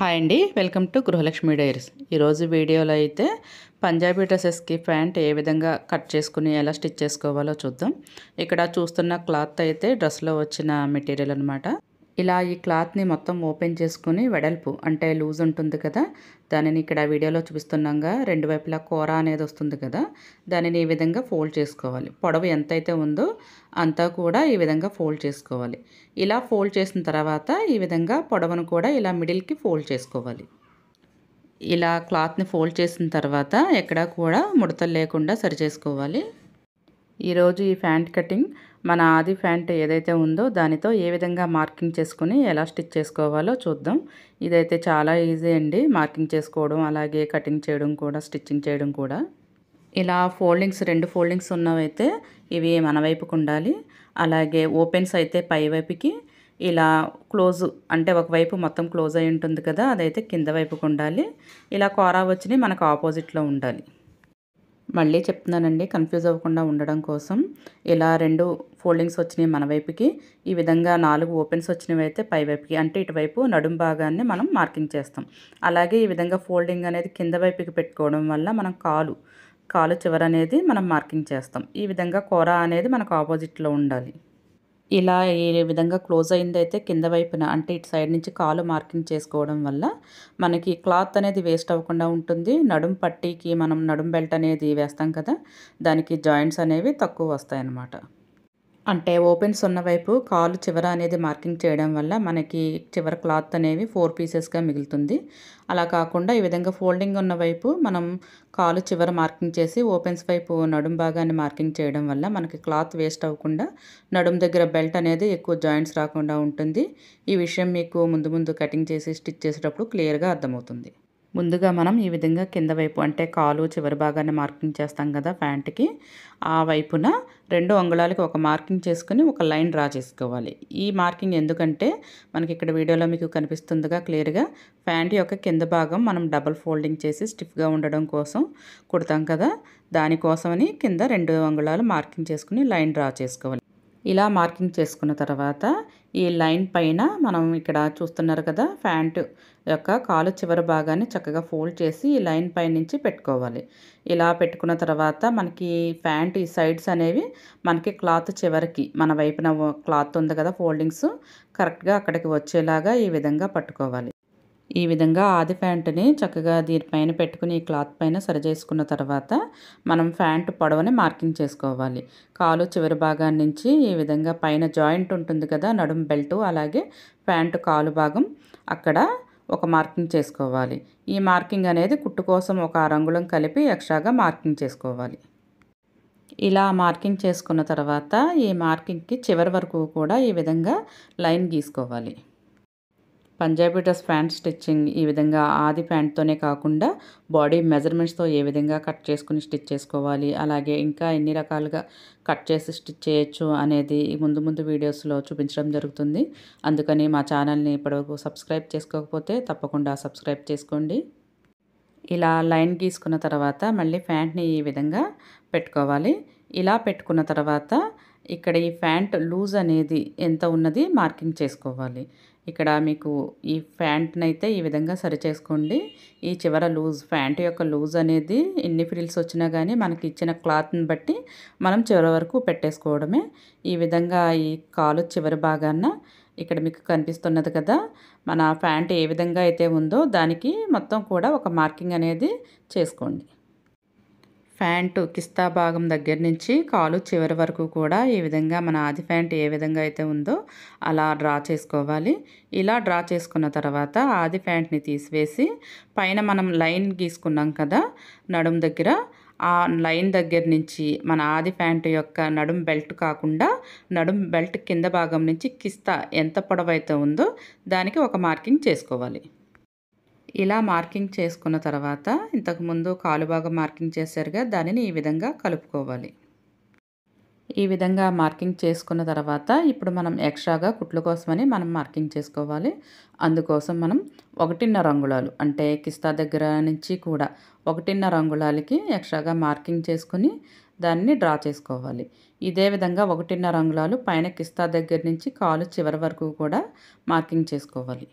hi అండి welcome to Gruhalakshmi diaries ఈరోజు వీడియోలో అయితే పంజాబీ డ్రెస్సెస్కి ప్యాంట్ ఏ విధంగా కట్ చేసుకుని ఎలా స్టిచ్ చేసుకోవాలో చూద్దాం ఇక్కడ చూస్తున్న క్లాత్ అయితే డ్రెస్లో వచ్చిన మెటీరియల్ అనమాట ఇలా ఈ క్లాత్ని మొత్తం ఓపెన్ చేసుకుని వెడల్పు అంటే లూజ్ ఉంటుంది కదా దానిని ఇక్కడ వీడియోలో చూపిస్తున్నాగా రెండు వైపులా కూర అనేది వస్తుంది కదా దానిని ఈ విధంగా ఫోల్డ్ చేసుకోవాలి పొడవు ఎంతైతే ఉందో అంతా కూడా ఈ విధంగా ఫోల్డ్ చేసుకోవాలి ఇలా ఫోల్డ్ చేసిన తర్వాత ఈ విధంగా పొడవను కూడా ఇలా మిడిల్కి ఫోల్డ్ చేసుకోవాలి ఇలా క్లాత్ని ఫోల్డ్ చేసిన తర్వాత ఎక్కడా కూడా ముడతలు లేకుండా సరిచేసుకోవాలి ఈరోజు ఈ ఫ్యాంట్ కటింగ్ మన ఆది ప్యాంట్ ఏదైతే ఉందో దానితో ఏ విధంగా మార్కింగ్ చేసుకుని ఎలా స్టిచ్ చేసుకోవాలో చూద్దాం ఇదైతే చాలా ఈజీ అండి మార్కింగ్ చేసుకోవడం అలాగే కటింగ్ చేయడం కూడా స్టిచ్చింగ్ చేయడం కూడా ఇలా ఫోల్డింగ్స్ రెండు ఫోల్డింగ్స్ ఉన్నవైతే ఇవి మన వైపుకు ఉండాలి అలాగే ఓపెన్స్ అయితే పై వైపుకి ఇలా క్లోజ్ అంటే ఒకవైపు మొత్తం క్లోజ్ అయి ఉంటుంది కదా అదైతే కింద వైపుకు ఉండాలి ఇలా కోరా వచ్చినాయి మనకు ఆపోజిట్లో ఉండాలి మళ్ళీ చెప్తున్నానండి కన్ఫ్యూజ్ అవ్వకుండా ఉండడం కోసం ఇలా రెండు ఫోల్డింగ్స్ వచ్చినాయి మన వైపుకి ఈ విధంగా నాలుగు ఓపెన్స్ వచ్చినవి అయితే పై వైపుకి అంటే ఇటువైపు నడుం భాగాన్ని మనం మార్కింగ్ చేస్తాం అలాగే ఈ విధంగా ఫోల్డింగ్ అనేది కింద వైపుకి పెట్టుకోవడం వల్ల మనం కాలు కాలు చివర అనేది మనం మార్కింగ్ చేస్తాం ఈ విధంగా కూర అనేది మనకు ఆపోజిట్లో ఉండాలి ఇలా ఈ విధంగా క్లోజ్ అయిందైతే కింద వైపున అంటే ఇటు సైడ్ నుంచి కాలు మార్కింగ్ చేసుకోవడం వల్ల మనకి క్లాత్ అనేది వేస్ట్ అవ్వకుండా ఉంటుంది నడుం పట్టీకి మనం నడుం బెల్ట్ అనేది వేస్తాం కదా దానికి జాయింట్స్ అనేవి తక్కువ వస్తాయి అంటే ఓపెన్స్ ఉన్న వైపు కాలు చివర అనేది మార్కింగ్ చేయడం వల్ల మనకి చివర క్లాత్ అనేవి ఫోర్ పీసెస్గా మిగులుతుంది అలా కాకుండా ఈ విధంగా ఫోల్డింగ్ ఉన్న వైపు మనం కాలు చివర మార్కింగ్ చేసి ఓపెన్స్ వైపు నడుం భాగాన్ని మార్కింగ్ చేయడం వల్ల మనకి క్లాత్ వేస్ట్ అవ్వకుండా నడుం దగ్గర బెల్ట్ అనేది ఎక్కువ జాయింట్స్ రాకుండా ఉంటుంది ఈ విషయం మీకు ముందు ముందు కటింగ్ చేసి స్టిచ్ చేసేటప్పుడు క్లియర్గా అర్థమవుతుంది ముందుగా మనం ఈ విధంగా కింద వైపు అంటే కాలు చివరి భాగాన్ని మార్కింగ్ చేస్తాం కదా ప్యాంట్కి ఆ వైపున రెండు అంగుళాలకి ఒక మార్కింగ్ చేసుకుని ఒక లైన్ డ్రా చేసుకోవాలి ఈ మార్కింగ్ ఎందుకంటే మనకి ఇక్కడ వీడియోలో మీకు కనిపిస్తుందిగా క్లియర్గా ప్యాంట్ యొక్క కింద భాగం మనం డబల్ ఫోల్డింగ్ చేసి స్టిఫ్గా ఉండడం కోసం కుడతాం కదా దానికోసమని కింద రెండు అంగుళాలు మార్కింగ్ చేసుకుని లైన్ డ్రా చేసుకోవాలి ఇలా మార్కింగ్ చేసుకున్న తర్వాత ఈ లైన్ పైన మనం ఇక్కడ చూస్తున్నారు కదా ప్యాంటు యొక్క కాలు చివరి భాగాన్ని చక్కగా ఫోల్డ్ చేసి ఈ లైన్ పైన నుంచి పెట్టుకోవాలి ఇలా పెట్టుకున్న తర్వాత మనకి ప్యాంట్ ఈ సైడ్స్ అనేవి మనకి క్లాత్ చివరికి మన వైపున క్లాత్ ఉంది కదా ఫోల్డింగ్స్ కరెక్ట్గా అక్కడికి వచ్చేలాగా ఈ విధంగా పట్టుకోవాలి ఈ విధంగా ఆది ప్యాంటుని చక్కగా దీనిపైన పెట్టుకుని ఈ క్లాత్ పైన సరిచేసుకున్న తర్వాత మనం ప్యాంటు పొడవని మార్కింగ్ చేసుకోవాలి కాలు చివరి భాగాన్ని నుంచి ఈ విధంగా పైన జాయింట్ ఉంటుంది కదా నడుము బెల్ట్ అలాగే ప్యాంటు కాలు భాగం అక్కడ ఒక మార్కింగ్ చేసుకోవాలి ఈ మార్కింగ్ అనేది కుట్టు కోసం ఒక అరంగుళం కలిపి ఎక్స్ట్రాగా మార్కింగ్ చేసుకోవాలి ఇలా మార్కింగ్ చేసుకున్న తర్వాత ఈ మార్కింగ్కి చివరి వరకు కూడా ఈ విధంగా లైన్ గీసుకోవాలి పంజాబీ డ్రెస్ ప్యాంట్ స్టిచ్చింగ్ ఈ విధంగా ఆది ప్యాంట్తోనే కాకుండా బాడీ మెజర్మెంట్స్తో ఏ విధంగా కట్ చేసుకుని స్టిచ్ చేసుకోవాలి అలాగే ఇంకా ఎన్ని రకాలుగా కట్ చేసి స్టిచ్ చేయొచ్చు అనేది ముందు ముందు వీడియోస్లో చూపించడం జరుగుతుంది అందుకని మా ఛానల్ని ఇప్పటివరకు సబ్స్క్రైబ్ చేసుకోకపోతే తప్పకుండా సబ్స్క్రైబ్ చేసుకోండి ఇలా లైన్ గీసుకున్న తర్వాత మళ్ళీ ప్యాంట్ని ఈ విధంగా పెట్టుకోవాలి ఇలా పెట్టుకున్న తర్వాత ఇక్కడ ఈ ప్యాంట్ లూజ్ అనేది ఎంత ఉన్నది మార్కింగ్ చేసుకోవాలి ఇక్కడ మీకు ఈ ప్యాంట్ని అయితే ఈ విధంగా సరి చేసుకోండి ఈ చివర లూజ్ ప్యాంట్ యొక్క లూజ్ అనేది ఎన్ని ఫ్రిల్స్ వచ్చినా కానీ మనకి ఇచ్చిన క్లాత్ని బట్టి మనం చివరి వరకు పెట్టేసుకోవడమే ఈ విధంగా ఈ కాలు చివరి భాగాన ఇక్కడ మీకు కనిపిస్తున్నది కదా మన ప్యాంట్ ఏ విధంగా అయితే ఉందో దానికి మొత్తం కూడా ఒక మార్కింగ్ అనేది చేసుకోండి ప్యాంటు కిస్తా భాగం దగ్గర నుంచి కాలు చివరి వరకు కూడా ఈ విధంగా మన ఆది ప్యాంట్ ఏ విధంగా అయితే ఉందో అలా డ్రా చేసుకోవాలి ఇలా డ్రా చేసుకున్న తర్వాత ఆది ప్యాంట్ని తీసివేసి పైన మనం లైన్ గీసుకున్నాం కదా నడుం దగ్గర ఆ లైన్ దగ్గర నుంచి మన ఆది ప్యాంట్ యొక్క నడుం బెల్ట్ కాకుండా నడుం బెల్ట్ కింద భాగం నుంచి కిస్తా ఎంత పొడవైతే ఉందో దానికి ఒక మార్కింగ్ చేసుకోవాలి ఇలా మార్కింగ్ చేసుకున్న తర్వాత ఇంతకుముందు కాలు బాగా మార్కింగ్ చేశారుగా దానిని ఈ విధంగా కలుపుకోవాలి ఈ విధంగా మార్కింగ్ చేసుకున్న తర్వాత ఇప్పుడు మనం ఎక్స్ట్రాగా కుట్ల కోసమని మనం మార్కింగ్ చేసుకోవాలి అందుకోసం మనం ఒకటిన్నర అంగుళాలు అంటే కిస్తా దగ్గర నుంచి కూడా ఒకటిన్నర అంగుళాలకి ఎక్స్ట్రాగా మార్కింగ్ చేసుకుని దాన్ని డ్రా చేసుకోవాలి ఇదే విధంగా ఒకటిన్నర అంగుళాలు పైన కిస్తా దగ్గర నుంచి కాలు చివరి వరకు కూడా మార్కింగ్ చేసుకోవాలి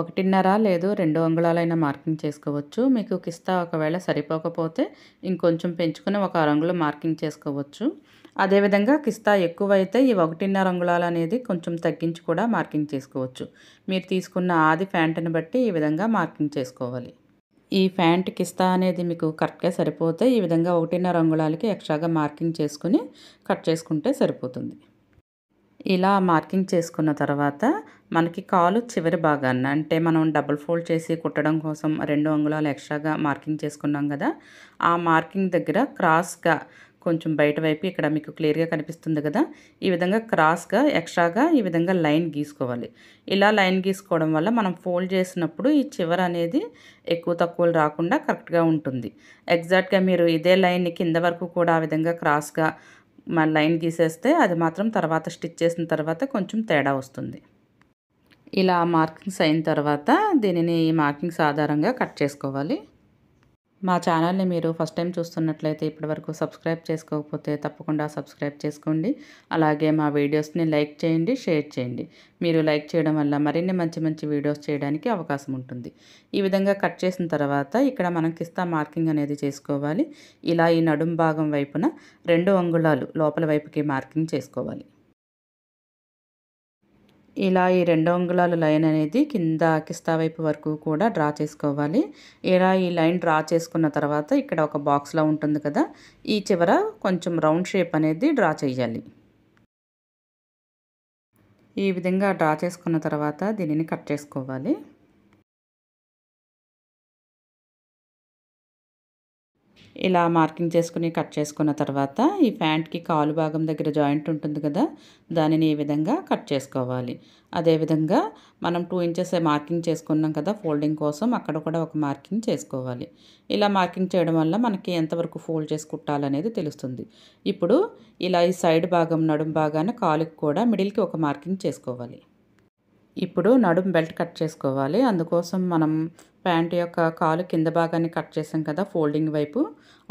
ఒకటిన్నర లేదు రెండు అంగుళాలైనా మార్కింగ్ చేసుకోవచ్చు మీకు కిస్తా ఒకవేళ సరిపోకపోతే ఇంకొంచెం పెంచుకుని ఒక అరంగులో మార్కింగ్ చేసుకోవచ్చు అదేవిధంగా కిస్తా ఎక్కువైతే ఈ ఒకటిన్నర అంగుళాలు అనేది కొంచెం తగ్గించి కూడా మార్కింగ్ చేసుకోవచ్చు మీరు తీసుకున్న ఆది ప్యాంటుని బట్టి ఈ విధంగా మార్కింగ్ చేసుకోవాలి ఈ ప్యాంట్ కిస్తా అనేది మీకు కరెక్ట్గా సరిపోతే ఈ విధంగా ఒకటిన్నర అంగుళాలకి ఎక్స్ట్రాగా మార్కింగ్ చేసుకుని కట్ చేసుకుంటే సరిపోతుంది ఇలా మార్కింగ్ చేసుకున్న తర్వాత మనకి కాలు చివరి భాగాన్ని అంటే మనం డబుల్ ఫోల్డ్ చేసి కుట్టడం కోసం రెండు అంగుళాలు ఎక్స్ట్రాగా మార్కింగ్ చేసుకున్నాం కదా ఆ మార్కింగ్ దగ్గర క్రాస్గా కొంచెం బయట వైపు ఇక్కడ మీకు క్లియర్గా కనిపిస్తుంది కదా ఈ విధంగా క్రాస్గా ఎక్స్ట్రాగా ఈ విధంగా లైన్ గీసుకోవాలి ఇలా లైన్ గీసుకోవడం వల్ల మనం ఫోల్డ్ చేసినప్పుడు ఈ చివర అనేది ఎక్కువ తక్కువలు రాకుండా కరెక్ట్గా ఉంటుంది ఎగ్జాక్ట్గా మీరు ఇదే లైన్ని కింద వరకు కూడా ఆ విధంగా క్రాస్గా లైన్ గీసేస్తే అది మాత్రం తర్వాత స్టిచ్ చేసిన తర్వాత కొంచెం తేడా వస్తుంది ఇలా మార్కింగ్స్ అయిన తర్వాత దీనిని ఈ మార్కింగ్స్ ఆధారంగా కట్ చేసుకోవాలి మా ఛానల్ని మీరు ఫస్ట్ టైం చూస్తున్నట్లయితే ఇప్పటివరకు సబ్స్క్రైబ్ చేసుకోకపోతే తప్పకుండా సబ్స్క్రైబ్ చేసుకోండి అలాగే మా వీడియోస్ని లైక్ చేయండి షేర్ చేయండి మీరు లైక్ చేయడం వల్ల మరిన్ని మంచి మంచి వీడియోస్ చేయడానికి అవకాశం ఉంటుంది ఈ విధంగా కట్ చేసిన తర్వాత ఇక్కడ మనం కిస్తా మార్కింగ్ అనేది చేసుకోవాలి ఇలా ఈ నడుం భాగం వైపున రెండు అంగుళాలు లోపల వైపుకి మార్కింగ్ చేసుకోవాలి ఇలా ఈ రెండు అంగుళాల లైన్ అనేది కింద కిస్తా వైపు వరకు కూడా డ్రా చేసుకోవాలి ఇలా ఈ లైన్ డ్రా చేసుకున్న తర్వాత ఇక్కడ ఒక బాక్స్లా ఉంటుంది కదా ఈ చివర కొంచెం రౌండ్ షేప్ అనేది డ్రా చేయాలి ఈ విధంగా డ్రా చేసుకున్న తర్వాత దీనిని కట్ చేసుకోవాలి ఇలా మార్కింగ్ చేసుకుని కట్ చేసుకున్న తర్వాత ఈ ప్యాంట్కి కాలు భాగం దగ్గర జాయింట్ ఉంటుంది కదా దానిని ఈ విధంగా కట్ చేసుకోవాలి అదేవిధంగా మనం టూ ఇంచెస్ మార్కింగ్ చేసుకున్నాం కదా ఫోల్డింగ్ కోసం అక్కడ కూడా ఒక మార్కింగ్ చేసుకోవాలి ఇలా మార్కింగ్ చేయడం వల్ల మనకి ఎంతవరకు ఫోల్డ్ చేసి కుట్టాలనేది తెలుస్తుంది ఇప్పుడు ఇలా ఈ సైడ్ భాగం నడుం భాగాన కాలుకి కూడా మిడిల్కి ఒక మార్కింగ్ చేసుకోవాలి ఇప్పుడు నడుం బెల్ట్ కట్ చేసుకోవాలి అందుకోసం మనం ప్యాంట్ యొక్క కాలు కింద భాగాన్ని కట్ చేసాం కదా ఫోల్డింగ్ వైపు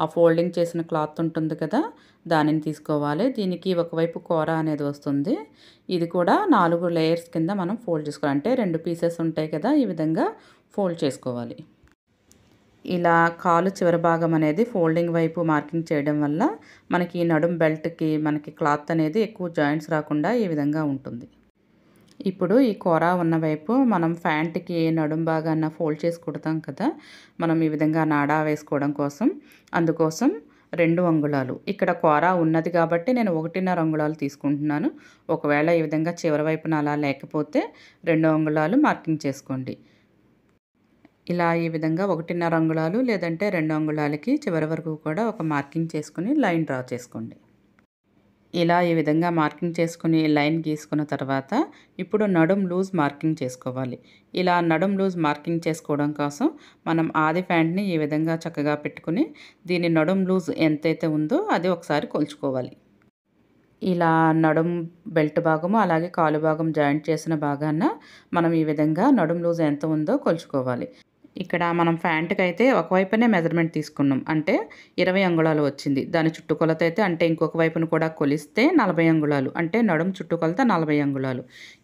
ఆ ఫోల్డింగ్ చేసిన క్లాత్ ఉంటుంది కదా దానిని తీసుకోవాలి దీనికి ఒకవైపు కూర అనేది వస్తుంది ఇది కూడా నాలుగు లేయర్స్ కింద మనం ఫోల్డ్ చేసుకోవాలి అంటే రెండు పీసెస్ ఉంటాయి కదా ఈ విధంగా ఫోల్డ్ చేసుకోవాలి ఇలా కాలు చివరి భాగం అనేది ఫోల్డింగ్ వైపు మార్కింగ్ చేయడం వల్ల మనకి నడుం బెల్ట్కి మనకి క్లాత్ అనేది ఎక్కువ జాయింట్స్ రాకుండా ఈ విధంగా ఉంటుంది ఇప్పుడు ఈ కూర వైపు మనం ఫ్యాంట్కి నడుం భాగాన ఫోల్డ్ చేసి కుడతాం కదా మనం ఈ విధంగా నాడా వేసుకోవడం కోసం అందుకోసం రెండు అంగుళాలు ఇక్కడ కూర ఉన్నది కాబట్టి నేను ఒకటిన్నర అంగుళాలు తీసుకుంటున్నాను ఒకవేళ ఈ విధంగా చివరి వైపున అలా లేకపోతే రెండు అంగుళాలు మార్కింగ్ చేసుకోండి ఇలా ఈ విధంగా ఒకటిన్నర అంగుళాలు లేదంటే రెండు అంగుళాలకి చివరి వరకు కూడా ఒక మార్కింగ్ చేసుకుని లైన్ డ్రా చేసుకోండి ఇలా ఈ విధంగా మార్కింగ్ చేసుకుని లైన్ గీసుకున్న తర్వాత ఇప్పుడు నడుం లూజ్ మార్కింగ్ చేసుకోవాలి ఇలా నడుం లూజ్ మార్కింగ్ చేసుకోవడం కోసం మనం ఆది ప్యాంట్ని ఈ విధంగా చక్కగా పెట్టుకుని దీని నడుం లూజ్ ఎంతైతే ఉందో అది ఒకసారి కొలుచుకోవాలి ఇలా నడుం బెల్ట్ భాగము అలాగే కాలు భాగం జాయింట్ చేసిన భాగాన మనం ఈ విధంగా నడుం లూజ్ ఎంత ఉందో కొలుచుకోవాలి ఇక్కడ మనం ప్యాంట్కి అయితే ఒకవైపునే మెజర్మెంట్ తీసుకున్నాం అంటే ఇరవై అంగుళాలు వచ్చింది దాని చుట్టుకొలత అయితే అంటే ఇంకొక వైపును కూడా కొలిస్తే నలభై అంగుళాలు అంటే నడుం చుట్టుకొలత నలభై అంగుళాలు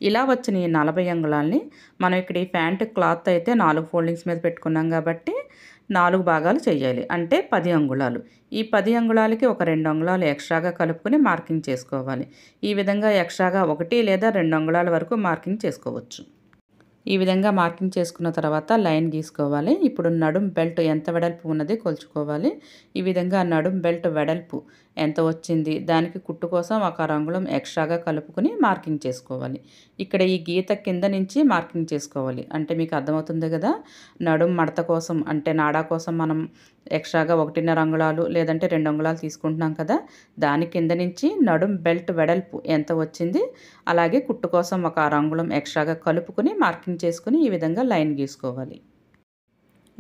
ఇలా వచ్చిన ఈ నలభై అంగుళాలని మనం ఇక్కడ ఈ ప్యాంట్ క్లాత్ అయితే నాలుగు ఫోల్డింగ్స్ మీద పెట్టుకున్నాం కాబట్టి నాలుగు భాగాలు చేయాలి అంటే పది అంగుళాలు ఈ పది అంగుళాలకి ఒక రెండు అంగుళాలు ఎక్స్ట్రాగా కలుపుకుని మార్కింగ్ చేసుకోవాలి ఈ విధంగా ఎక్స్ట్రాగా ఒకటి లేదా రెండు అంగుళాల వరకు మార్కింగ్ చేసుకోవచ్చు ఈ విధంగా మార్కింగ్ చేసుకున్న తర్వాత లైన్ గీసుకోవాలి ఇప్పుడు నడుం బెల్ట్ ఎంత వెడల్పు ఉన్నది కొలుచుకోవాలి ఈ విధంగా నడుం బెల్ట్ వెడల్పు ఎంత వచ్చింది దానికి కుట్టు కోసం ఒక రంగులం ఎక్స్ట్రాగా కలుపుకొని మార్కింగ్ చేసుకోవాలి ఇక్కడ ఈ గీత కింద నుంచి మార్కింగ్ చేసుకోవాలి అంటే మీకు అర్థమవుతుంది కదా నడుం మడత కోసం అంటే నాడా కోసం మనం ఎక్స్ట్రాగా ఒకటిన్నర అంగుళాలు లేదంటే రెండు అంగుళాలు తీసుకుంటున్నాం కదా దాని కింద నుంచి నడుం బెల్ట్ వెడల్పు ఎంత వచ్చింది అలాగే కుట్టు కోసం ఒక రంగుళం ఎక్స్ట్రాగా కలుపుకొని మార్కింగ్ చేసుకుని ఈ విధంగా లైన్ గీసుకోవాలి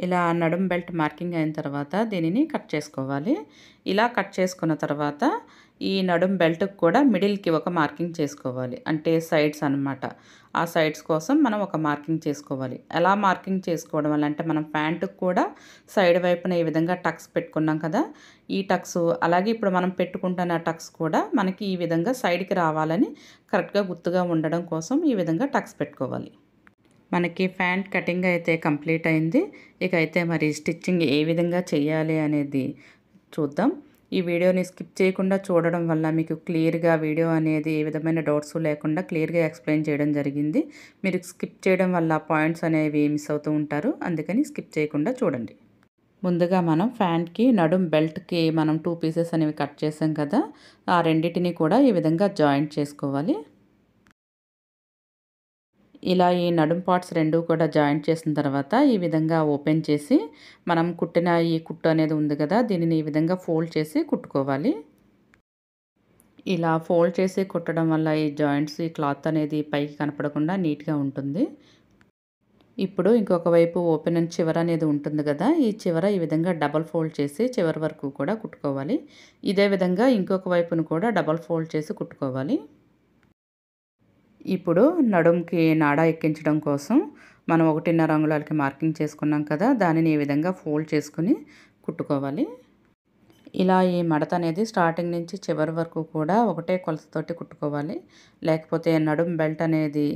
ఇలా నడుం బెల్ట్ మార్కింగ్ అయిన తర్వాత దీనిని కట్ చేసుకోవాలి ఇలా కట్ చేసుకున్న తర్వాత ఈ నడుం బెల్ట్కి కూడా మిడిల్కి ఒక మార్కింగ్ చేసుకోవాలి అంటే సైడ్స్ అనమాట ఆ సైడ్స్ కోసం మనం ఒక మార్కింగ్ చేసుకోవాలి ఎలా మార్కింగ్ చేసుకోవడం వల్ల అంటే మనం ప్యాంటుకు కూడా సైడ్ వైపున ఈ విధంగా టక్స్ పెట్టుకున్నాం కదా ఈ టక్స్ అలాగే ఇప్పుడు మనం పెట్టుకుంటున్న టక్స్ కూడా మనకి ఈ విధంగా సైడ్కి రావాలని కరెక్ట్గా గుర్తుగా ఉండడం కోసం ఈ విధంగా టక్స్ పెట్టుకోవాలి మనకి ఫ్యాంట్ కటింగ్ అయితే కంప్లీట్ అయింది ఇక అయితే మరి స్టిచ్చింగ్ ఏ విధంగా చేయాలి అనేది చూద్దాం ఈ వీడియోని స్కిప్ చేయకుండా చూడడం వల్ల మీకు క్లియర్గా వీడియో అనేది ఏ విధమైన డౌట్స్ లేకుండా క్లియర్గా ఎక్స్ప్లెయిన్ చేయడం జరిగింది మీరు స్కిప్ చేయడం వల్ల పాయింట్స్ అనేవి మిస్ అవుతూ ఉంటారు అందుకని స్కిప్ చేయకుండా చూడండి ముందుగా మనం ఫ్యాంట్కి నడుం బెల్ట్కి మనం టూ పీసెస్ అనేవి కట్ చేసాం కదా ఆ రెండింటిని కూడా ఈ విధంగా జాయింట్ చేసుకోవాలి ఇలా ఈ నడుం పార్ట్స్ రెండు కూడా జాయింట్ చేసిన తర్వాత ఈ విధంగా ఓపెన్ చేసి మనం కుట్టిన ఈ కుట్టు అనేది ఉంది కదా దీనిని ఈ విధంగా ఫోల్డ్ చేసి కుట్టుకోవాలి ఇలా ఫోల్డ్ చేసి కుట్టడం వల్ల ఈ జాయింట్స్ ఈ క్లాత్ అనేది పైకి కనపడకుండా నీట్గా ఉంటుంది ఇప్పుడు ఇంకొక వైపు ఓపెన్ అండ్ చివర అనేది ఉంటుంది కదా ఈ చివర ఈ విధంగా డబల్ ఫోల్డ్ చేసి చివరి వరకు కూడా కుట్టుకోవాలి ఇదే విధంగా ఇంకొక వైపును కూడా డబల్ ఫోల్డ్ చేసి కుట్టుకోవాలి ఇప్పుడు నడుంకి నాడ ఎక్కించడం కోసం మనం ఒకటిన్నర అంగుళాలకి మార్కింగ్ చేసుకున్నాం కదా దానిని ఈ విధంగా ఫోల్డ్ చేసుకుని కుట్టుకోవాలి ఇలా ఈ మడత అనేది స్టార్టింగ్ నుంచి చివరి వరకు కూడా ఒకటే కొలతతోటి కుట్టుకోవాలి లేకపోతే నడుం బెల్ట్ అనేది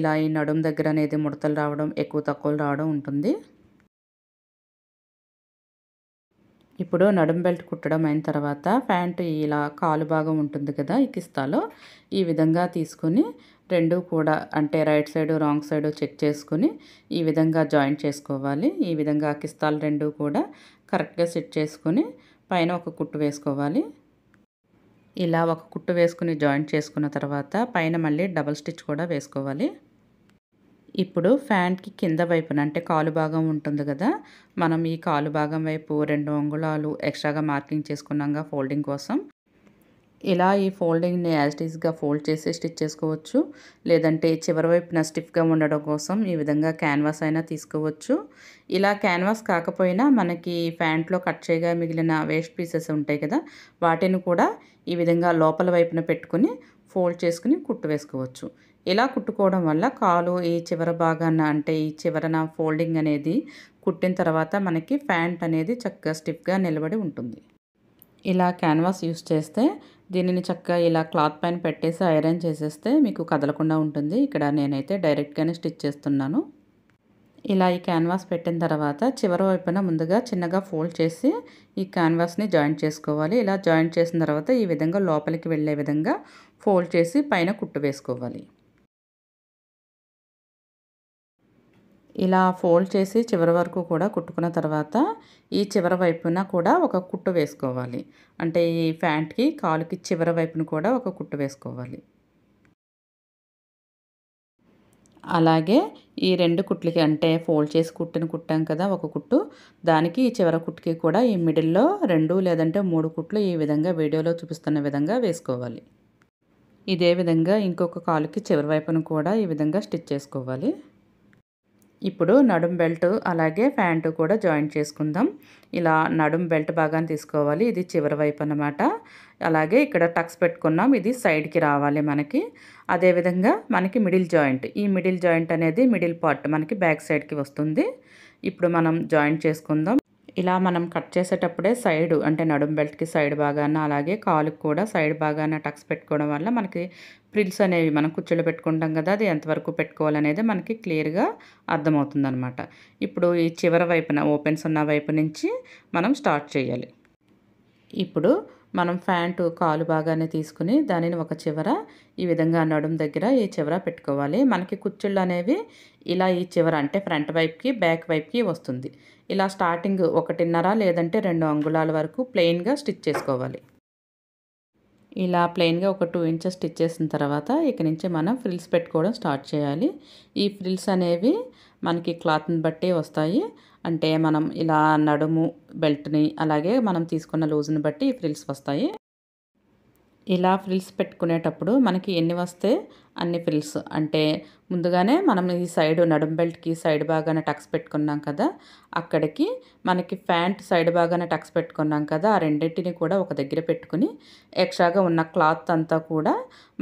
ఇలా ఈ నడుం దగ్గర అనేది ముడతలు రావడం ఎక్కువ తక్కువలు రావడం ఉంటుంది ఇప్పుడు నడుం బెల్ట్ కుట్టడం అయిన తర్వాత ప్యాంటు ఇలా కాలు భాగం ఉంటుంది కదా ఇకిస్తాలో ఈ విధంగా తీసుకొని రెండు కూడా అంటే right side wrong side check చేసుకుని ఈ విధంగా జాయిన్ చేసుకోవాలి ఈ విధంగా కిస్తాలు రెండు కూడా కరెక్ట్గా సెట్ చేసుకుని పైన ఒక కుట్టు వేసుకోవాలి ఇలా ఒక కుట్టు వేసుకుని జాయిన్ చేసుకున్న తర్వాత పైన మళ్ళీ డబల్ స్టిచ్ కూడా వేసుకోవాలి ఇప్పుడు ఫ్యాన్కి కింద వైపున అంటే కాలు భాగం ఉంటుంది కదా మనం ఈ కాలు భాగం వైపు రెండు అంగుళాలు ఎక్స్ట్రాగా మార్కింగ్ చేసుకున్నాక ఫోల్డింగ్ కోసం ఇలా ఈ ఫోల్డింగ్ని యాజిటీస్గా ఫోల్డ్ చేసి స్టిచ్ చేసుకోవచ్చు లేదంటే చివరి వైపున స్టిఫ్గా ఉండడం కోసం ఈ విధంగా క్యాన్వాస్ అయినా తీసుకోవచ్చు ఇలా క్యాన్వాస్ కాకపోయినా మనకి ప్యాంట్లో కట్ చేయగా మిగిలిన వేస్ట్ పీసెస్ ఉంటాయి కదా వాటిని కూడా ఈ విధంగా లోపల వైపున పెట్టుకుని ఫోల్డ్ చేసుకుని కుట్టు వేసుకోవచ్చు ఇలా కుట్టుకోవడం వల్ల కాలు ఈ చివర భాగాన అంటే ఈ చివరన ఫోల్డింగ్ అనేది కుట్టిన తర్వాత మనకి ప్యాంట్ అనేది చక్కగా స్టిఫ్గా నిలబడి ఉంటుంది ఇలా క్యాన్వాస్ యూస్ చేస్తే దీనిని చక్కగా ఇలా క్లాత్ పైన పెట్టేసి ఐరన్ చేసేస్తే మీకు కదలకుండా ఉంటుంది ఇక్కడ నేనైతే డైరెక్ట్గానే స్టిచ్ చేస్తున్నాను ఇలా ఈ క్యాన్వాస్ పెట్టిన తర్వాత చివరి వైపున ముందుగా చిన్నగా ఫోల్డ్ చేసి ఈ క్యాన్వాస్ని జాయింట్ చేసుకోవాలి ఇలా జాయింట్ చేసిన తర్వాత ఈ విధంగా లోపలికి వెళ్ళే విధంగా ఫోల్డ్ చేసి పైన కుట్టు వేసుకోవాలి ఇలా ఫోల్డ్ చేసి చివరి వరకు కూడా కుట్టుకున్న తర్వాత ఈ చివరి వైపున కూడా ఒక కుట్టు వేసుకోవాలి అంటే ఈ ప్యాంట్కి కాలుకి చివరి వైపున కూడా ఒక కుట్టు వేసుకోవాలి అలాగే ఈ రెండు కుట్లకి అంటే ఫోల్డ్ చేసి కుట్టిన కుట్టాం కదా ఒక కుట్టు దానికి ఈ చివరి కుట్టుకి కూడా ఈ మిడిల్లో రెండు లేదంటే మూడు కుట్లు ఈ విధంగా వీడియోలో చూపిస్తున్న విధంగా వేసుకోవాలి ఇదే విధంగా ఇంకొక కాలుకి చివరి వైపును కూడా ఈ విధంగా స్టిచ్ చేసుకోవాలి ఇప్పుడు నడుం బెల్ట్ అలాగే ప్యాంటు కూడా జాయింట్ చేసుకుందాం ఇలా నడుం బెల్ట్ భాగాన్ని తీసుకోవాలి ఇది చివరి వైపు అన్నమాట అలాగే ఇక్కడ టక్స్ పెట్టుకున్నాం ఇది సైడ్కి రావాలి మనకి అదేవిధంగా మనకి మిడిల్ జాయింట్ ఈ మిడిల్ జాయింట్ అనేది మిడిల్ పార్ట్ మనకి బ్యాక్ సైడ్కి వస్తుంది ఇప్పుడు మనం జాయింట్ చేసుకుందాం ఇలా మనం కట్ చేసేటప్పుడే సైడ్ అంటే నడుం బెల్ట్కి సైడ్ భాగాన అలాగే కాలుకు కూడా సైడ్ భాగాన టక్స్ పెట్టుకోవడం వల్ల మనకి ప్రిల్స్ అనేవి మనం కుర్చీలో పెట్టుకుంటాం కదా అది ఎంతవరకు పెట్టుకోవాలనేది మనకి క్లియర్గా అర్థమవుతుందనమాట ఇప్పుడు ఈ చివరి వైపున ఓపెన్స్ ఉన్న వైపు నుంచి మనం స్టార్ట్ చేయాలి ఇప్పుడు మనం ఫ్యాంటు కాలు బాగానే తీసుకుని దానిని ఒక చివర ఈ విధంగా నడుం దగ్గర ఈ చివర పెట్టుకోవాలి మనకి కుచ్చుళ్ళు అనేవి ఇలా ఈ చివర అంటే ఫ్రంట్ వైపుకి బ్యాక్ వైపుకి వస్తుంది ఇలా స్టార్టింగ్ ఒకటిన్నర లేదంటే రెండు అంగుళాల వరకు ప్లెయిన్గా స్టిచ్ చేసుకోవాలి ఇలా ప్లెయిన్గా ఒక టూ ఇంచెస్ స్టిచ్ చేసిన తర్వాత ఇక నుంచి మనం ఫ్రిల్స్ పెట్టుకోవడం స్టార్ట్ చేయాలి ఈ ఫ్రిల్స్ అనేవి మనకి క్లాత్ని బట్టి వస్తాయి అంటే మనం ఇలా నడుము బెల్ట్ని అలాగే మనం తీసుకున్న లూజ్ని బట్టి ఈ ఫ్రిల్స్ వస్తాయి ఇలా ఫ్రిల్స్ పెట్టుకునేటప్పుడు మనకి ఎన్ని వస్తే అన్ని ఫ్రిల్స్ అంటే ముందుగానే మనం ఈ సైడ్ నడుం బెల్ట్కి సైడ్ బాగానే టక్స్ పెట్టుకున్నాం కదా అక్కడికి మనకి ప్యాంట్ సైడ్ బాగానే టక్స్ పెట్టుకున్నాం కదా ఆ రెండింటిని కూడా ఒక దగ్గర పెట్టుకుని ఎక్స్ట్రాగా ఉన్న క్లాత్ అంతా కూడా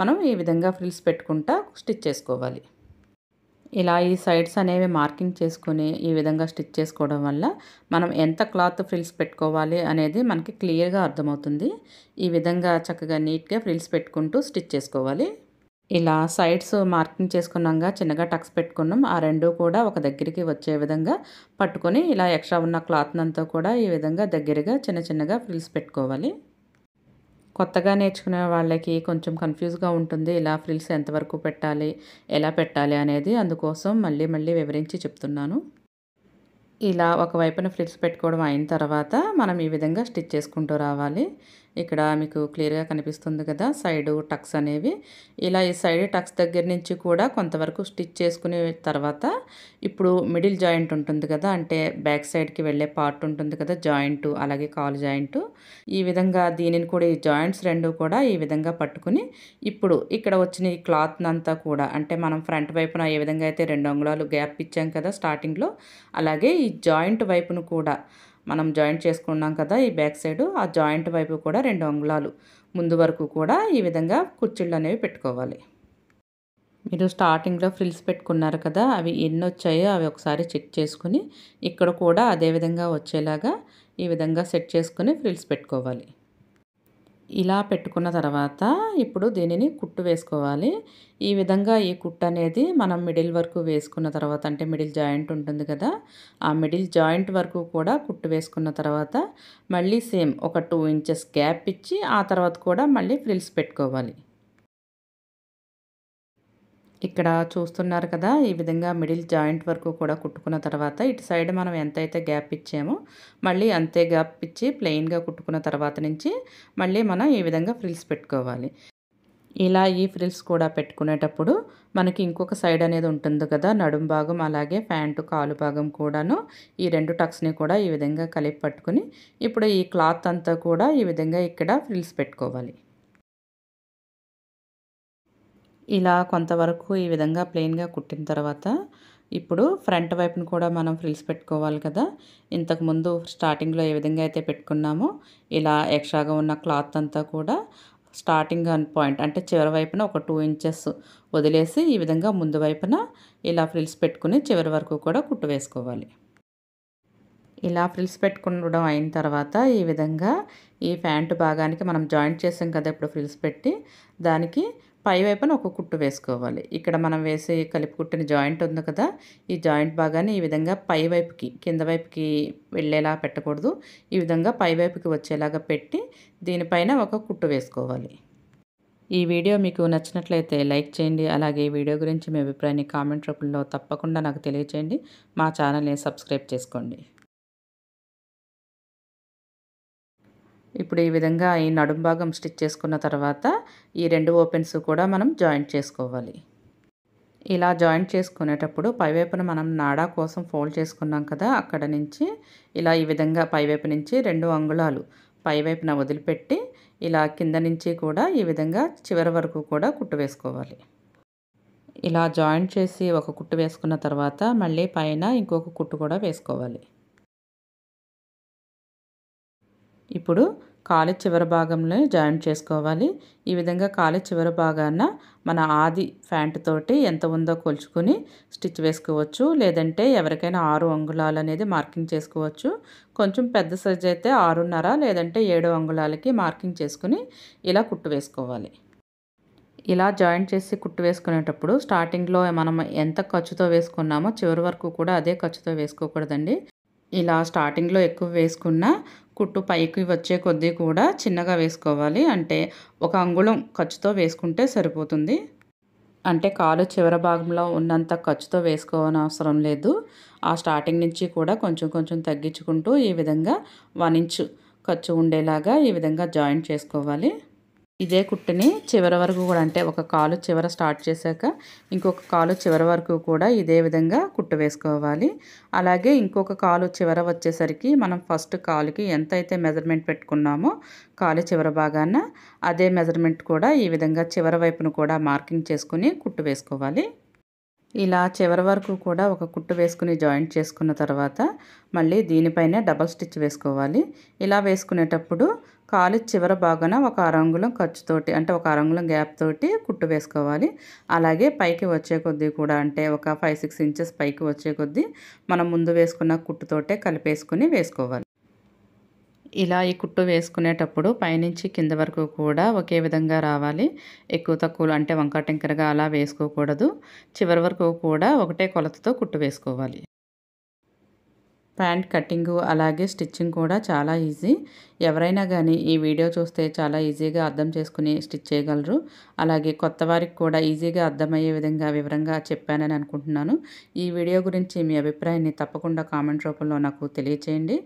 మనం ఈ విధంగా ఫ్రిల్స్ పెట్టుకుంటా స్టిచ్ చేసుకోవాలి ఇలా ఈ సైడ్స్ అనేవి మార్కింగ్ చేసుకుని ఈ విధంగా స్టిచ్ చేసుకోవడం వల్ల మనం ఎంత క్లాత్ ఫ్రిల్స్ పెట్టుకోవాలి అనేది మనకి క్లియర్గా అర్థమవుతుంది ఈ విధంగా చక్కగా నీట్గా ఫ్రిల్స్ పెట్టుకుంటూ స్టిచ్ చేసుకోవాలి ఇలా సైడ్స్ మార్కింగ్ చేసుకున్నాక చిన్నగా టక్స్ పెట్టుకున్నాం ఆ రెండు కూడా ఒక దగ్గరికి వచ్చే విధంగా పట్టుకొని ఇలా ఎక్స్ట్రా ఉన్న క్లాత్ కూడా ఈ విధంగా దగ్గరగా చిన్న చిన్నగా ఫ్రిల్స్ పెట్టుకోవాలి కొత్తగా నేర్చుకునే వాళ్ళకి కొంచెం కన్ఫ్యూజ్గా ఉంటుంది ఇలా ఫ్రిల్స్ ఎంతవరకు పెట్టాలి ఎలా పెట్టాలి అనేది అందుకోసం మళ్ళీ మళ్ళీ వివరించి చెప్తున్నాను ఇలా ఒకవైపున ఫ్రిల్స్ పెట్టుకోవడం అయిన తర్వాత మనం ఈ విధంగా స్టిచ్ చేసుకుంటూ రావాలి ఇక్కడ మీకు క్లియర్గా కనిపిస్తుంది కదా సైడ్ టక్స్ అనేవి ఇలా ఈ సైడ్ టక్స్ దగ్గర నుంచి కూడా కొంతవరకు స్టిచ్ చేసుకునే తర్వాత ఇప్పుడు మిడిల్ జాయింట్ ఉంటుంది కదా అంటే బ్యాక్ సైడ్కి వెళ్ళే పార్ట్ ఉంటుంది కదా జాయింట్ అలాగే కాల్ జాయింట్ ఈ విధంగా దీనిని కూడా ఈ జాయింట్స్ రెండు కూడా ఈ విధంగా పట్టుకుని ఇప్పుడు ఇక్కడ వచ్చిన ఈ క్లాత్నంతా కూడా అంటే మనం ఫ్రంట్ వైపున ఏ విధంగా అయితే రెండు అంగుళాలు గ్యాప్ ఇచ్చాం కదా స్టార్టింగ్లో అలాగే ఈ జాయింట్ వైపును కూడా మనం జాయింట్ చేసుకున్నాం కదా ఈ బ్యాక్ సైడ్ ఆ జాయింట్ వైపు కూడా రెండు అంగుళాలు ముందు వరకు కూడా ఈ విధంగా కుర్చీళ్ళు అనేవి పెట్టుకోవాలి మీరు స్టార్టింగ్లో ఫ్రిల్స్ పెట్టుకున్నారు కదా అవి ఎన్ని వచ్చాయో అవి ఒకసారి చెక్ చేసుకుని ఇక్కడ కూడా అదే విధంగా వచ్చేలాగా ఈ విధంగా సెట్ చేసుకుని ఫ్రిల్స్ పెట్టుకోవాలి ఇలా పెట్టుకున్న తర్వాత ఇప్పుడు దీనిని కుట్టు వేసుకోవాలి ఈ విధంగా ఈ కుట్టు అనేది మనం మిడిల్ వరకు వేసుకున్న తర్వాత అంటే మిడిల్ జాయింట్ ఉంటుంది కదా ఆ మిడిల్ జాయింట్ వరకు కూడా కుట్టు వేసుకున్న తర్వాత మళ్ళీ సేమ్ ఒక టూ ఇంచెస్ గ్యాప్ ఇచ్చి ఆ తర్వాత కూడా మళ్ళీ ఫ్రిల్స్ పెట్టుకోవాలి ఇక్కడ చూస్తున్నారు కదా ఈ విధంగా మిడిల్ జాయింట్ వరకు కూడా కుట్టుకున్న తర్వాత ఇటు సైడ్ మనం ఎంతైతే గ్యాప్ ఇచ్చామో మళ్ళీ అంతే గ్యాప్ ఇచ్చి ప్లెయిన్గా కుట్టుకున్న తర్వాత నుంచి మళ్ళీ మనం ఈ విధంగా ఫ్రిల్స్ పెట్టుకోవాలి ఇలా ఈ ఫ్రిల్స్ కూడా పెట్టుకునేటప్పుడు మనకి ఇంకొక సైడ్ అనేది ఉంటుంది కదా నడుం భాగం అలాగే ప్యాంటు కాలు భాగం కూడాను ఈ రెండు టక్స్ని కూడా ఈ విధంగా కలిపి పట్టుకుని ఇప్పుడు ఈ క్లాత్ అంతా కూడా ఈ విధంగా ఇక్కడ ఫ్రిల్స్ పెట్టుకోవాలి ఇలా కొంతవరకు ఈ విధంగా ప్లెయిన్గా కుట్టిన తర్వాత ఇప్పుడు ఫ్రంట్ వైపును కూడా మనం ఫ్రిల్స్ పెట్టుకోవాలి కదా ఇంతకుముందు స్టార్టింగ్లో ఏ విధంగా అయితే పెట్టుకున్నామో ఇలా ఎక్స్ట్రాగా ఉన్న క్లాత్ అంతా కూడా స్టార్టింగ్ అండ్ పాయింట్ అంటే చివరి వైపున ఒక టూ ఇంచెస్ వదిలేసి ఈ విధంగా ముందు వైపున ఇలా ఫ్రిల్స్ పెట్టుకుని చివరి వరకు కూడా కుట్టు వేసుకోవాలి ఇలా ఫ్రిల్స్ పెట్టుకుండడం అయిన తర్వాత ఈ విధంగా ఈ ప్యాంటు భాగానికి మనం జాయింట్ చేసాం కదా ఇప్పుడు ఫ్రిల్స్ పెట్టి దానికి పై వైపున ఒక కుట్టు వేసుకోవాలి ఇక్కడ మనం వేసే కలిపి కుట్టిన జాయింట్ ఉంది కదా ఈ జాయింట్ భాగాన్ని ఈ విధంగా పై వైపుకి కింద వైపుకి వెళ్ళేలా పెట్టకూడదు ఈ విధంగా పై వైపుకి వచ్చేలాగా పెట్టి దీనిపైన ఒక కుట్టు వేసుకోవాలి ఈ వీడియో మీకు నచ్చినట్లయితే లైక్ చేయండి అలాగే ఈ వీడియో గురించి మీ అభిప్రాయాన్ని కామెంట్ రూపంలో తప్పకుండా నాకు తెలియచేయండి మా ఛానల్ని సబ్స్క్రైబ్ చేసుకోండి ఇప్పుడు ఈ విధంగా ఈ నడుం భాగం స్టిచ్ చేసుకున్న తర్వాత ఈ రెండు ఓపెన్స్ కూడా మనం జాయింట్ చేసుకోవాలి ఇలా జాయింట్ చేసుకునేటప్పుడు పైవైపున మనం నాడా కోసం ఫోల్డ్ చేసుకున్నాం కదా అక్కడ నుంచి ఇలా ఈ విధంగా పైవైపు నుంచి రెండు అంగుళాలు పైవైపున వదిలిపెట్టి ఇలా కింద నుంచి కూడా ఈ విధంగా చివరి వరకు కూడా కుట్టు వేసుకోవాలి ఇలా జాయింట్ చేసి ఒక కుట్టు వేసుకున్న తర్వాత మళ్ళీ పైన ఇంకొక కుట్టు కూడా వేసుకోవాలి ఇప్పుడు కాలి చివరి భాగంలో జాయింట్ చేసుకోవాలి ఈ విధంగా కాలి చివరి భాగాన మన ఆది ఫ్యాంట్ తోటి ఎంత ఉందో కొలుచుకుని స్టిచ్ వేసుకోవచ్చు లేదంటే ఎవరికైనా ఆరు అంగుళాలు అనేది మార్కింగ్ చేసుకోవచ్చు కొంచెం పెద్ద సైజ్ అయితే ఆరున్నర లేదంటే ఏడు అంగుళాలకి మార్కింగ్ చేసుకుని ఇలా కుట్టు వేసుకోవాలి ఇలా జాయింట్ చేసి కుట్టు వేసుకునేటప్పుడు స్టార్టింగ్లో మనం ఎంత ఖర్చుతో వేసుకున్నామో చివరి వరకు కూడా అదే ఖర్చుతో వేసుకోకూడదండి ఇలా స్టార్టింగ్లో ఎక్కువ వేసుకున్నా కుట్టు పైకి వచ్చే కొద్దీ కూడా చిన్నగా వేసుకోవాలి అంటే ఒక అంగుళం ఖర్చుతో వేసుకుంటే సరిపోతుంది అంటే కాలు చివర భాగంలో ఉన్నంత ఖర్చుతో వేసుకోవనవసరం అవసరం లేదు ఆ స్టార్టింగ్ నుంచి కూడా కొంచెం కొంచెం తగ్గించుకుంటూ ఈ విధంగా వన్ ఇంచ్ ఖర్చు ఉండేలాగా ఈ విధంగా జాయింట్ చేసుకోవాలి ఇదే కుట్టుని చివరి వరకు కూడా అంటే ఒక కాలు చివర స్టార్ట్ చేశాక ఇంకొక కాలు చివరి వరకు కూడా ఇదే విధంగా కుట్టు వేసుకోవాలి అలాగే ఇంకొక కాలు చివర వచ్చేసరికి మనం ఫస్ట్ కాలుకి ఎంత అయితే మెజర్మెంట్ పెట్టుకున్నామో కాలు చివర భాగాన అదే మెజర్మెంట్ కూడా ఈ విధంగా చివరి వైపును కూడా మార్కింగ్ చేసుకుని కుట్టు వేసుకోవాలి ఇలా చివరి వరకు కూడా ఒక కుట్టు వేసుకుని జాయింట్ చేసుకున్న తర్వాత మళ్ళీ దీనిపైనే డబల్ స్టిచ్ వేసుకోవాలి ఇలా వేసుకునేటప్పుడు కాలు చివర భాగాన ఒక అరంగులం ఖర్చుతోటి అంటే ఒక అరంగులం గ్యాప్ తోటి కుట్టు వేసుకోవాలి అలాగే పైకి వచ్చే కొద్దీ కూడా అంటే ఒక ఫైవ్ సిక్స్ ఇంచెస్ పైకి వచ్చే కొద్దీ మనం ముందు వేసుకున్న కుట్టుతోటే కలిపేసుకుని వేసుకోవాలి ఇలా ఈ కుట్టు వేసుకునేటప్పుడు పైనుంచి కింద వరకు కూడా ఒకే విధంగా రావాలి ఎక్కువ తక్కువలు అంటే వంకటింకరగా అలా వేసుకోకూడదు చివరి వరకు కూడా ఒకటే కొలతతో కుట్టు వేసుకోవాలి ప్యాంట్ కట్టింగు అలాగే స్టిచ్చింగ్ కూడా చాలా ఈజీ ఎవరైనా కానీ ఈ వీడియో చూస్తే చాలా ఈజీగా అర్థం చేసుకుని స్టిచ్ చేయగలరు అలాగే కొత్త వారికి కూడా ఈజీగా అర్థమయ్యే విధంగా వివరంగా చెప్పానని అనుకుంటున్నాను ఈ వీడియో గురించి మీ అభిప్రాయాన్ని తప్పకుండా కామెంట్ రూపంలో నాకు తెలియచేయండి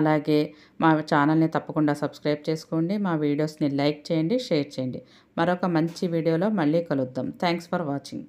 అలాగే మా ఛానల్ని తప్పకుండా సబ్స్క్రైబ్ చేసుకోండి మా వీడియోస్ని లైక్ చేయండి షేర్ చేయండి మరొక మంచి వీడియోలో మళ్ళీ కలుద్దాం థ్యాంక్స్ ఫర్ వాచింగ్